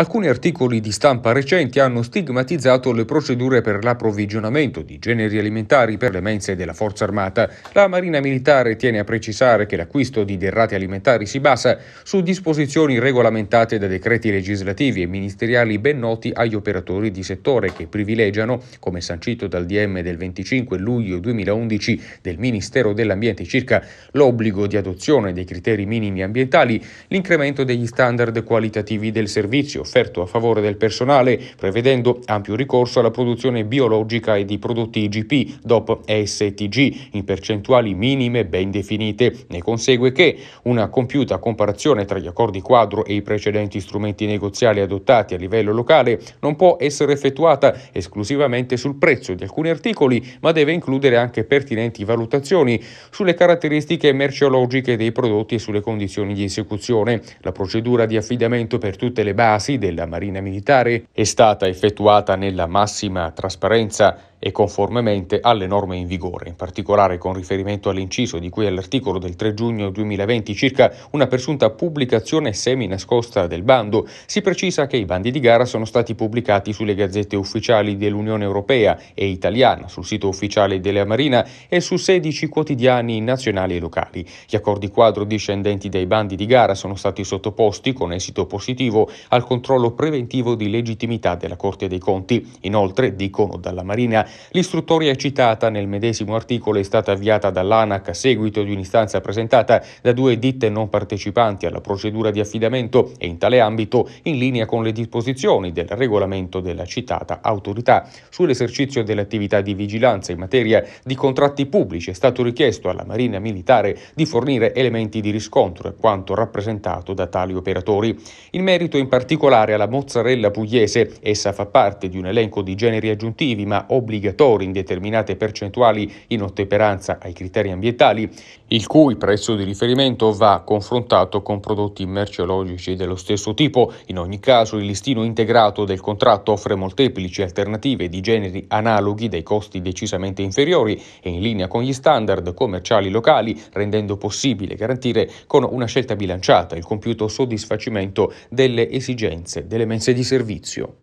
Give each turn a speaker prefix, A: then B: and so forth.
A: Alcuni articoli di stampa recenti hanno stigmatizzato le procedure per l'approvvigionamento di generi alimentari per le mense della Forza Armata. La Marina Militare tiene a precisare che l'acquisto di derrate alimentari si basa su disposizioni regolamentate da decreti legislativi e ministeriali ben noti agli operatori di settore che privilegiano, come sancito dal DM del 25 luglio 2011 del Ministero dell'Ambiente circa l'obbligo di adozione dei criteri minimi ambientali, l'incremento degli standard qualitativi del servizio offerto a favore del personale, prevedendo ampio ricorso alla produzione biologica e di prodotti IGP, DOP e STG, in percentuali minime ben definite. Ne consegue che una compiuta comparazione tra gli accordi quadro e i precedenti strumenti negoziali adottati a livello locale non può essere effettuata esclusivamente sul prezzo di alcuni articoli, ma deve includere anche pertinenti valutazioni sulle caratteristiche merceologiche dei prodotti e sulle condizioni di esecuzione. La procedura di affidamento per tutte le basi della Marina Militare è stata effettuata nella massima trasparenza e conformemente alle norme in vigore, in particolare con riferimento all'inciso di cui all'articolo del 3 giugno 2020 circa una presunta pubblicazione semi-nascosta del bando, si precisa che i bandi di gara sono stati pubblicati sulle gazzette ufficiali dell'Unione Europea e italiana, sul sito ufficiale della Marina e su 16 quotidiani nazionali e locali. Gli accordi quadro discendenti dai bandi di gara sono stati sottoposti, con esito positivo, al controllo preventivo di legittimità della Corte dei Conti. Inoltre, dicono dalla Marina, L'istruttoria citata nel medesimo articolo è stata avviata dall'ANAC a seguito di un'istanza presentata da due ditte non partecipanti alla procedura di affidamento e in tale ambito in linea con le disposizioni del regolamento della citata autorità. Sull'esercizio dell'attività di vigilanza in materia di contratti pubblici è stato richiesto alla Marina Militare di fornire elementi di riscontro e quanto rappresentato da tali operatori. In merito in particolare alla mozzarella pugliese, essa fa parte di un elenco di generi aggiuntivi ma obbligati navigatori in determinate percentuali in ottemperanza ai criteri ambientali, il cui prezzo di riferimento va confrontato con prodotti merceologici dello stesso tipo. In ogni caso, il listino integrato del contratto offre molteplici alternative di generi analoghi dei costi decisamente inferiori e in linea con gli standard commerciali locali, rendendo possibile garantire con una scelta bilanciata il compiuto soddisfacimento delle esigenze delle mense di servizio.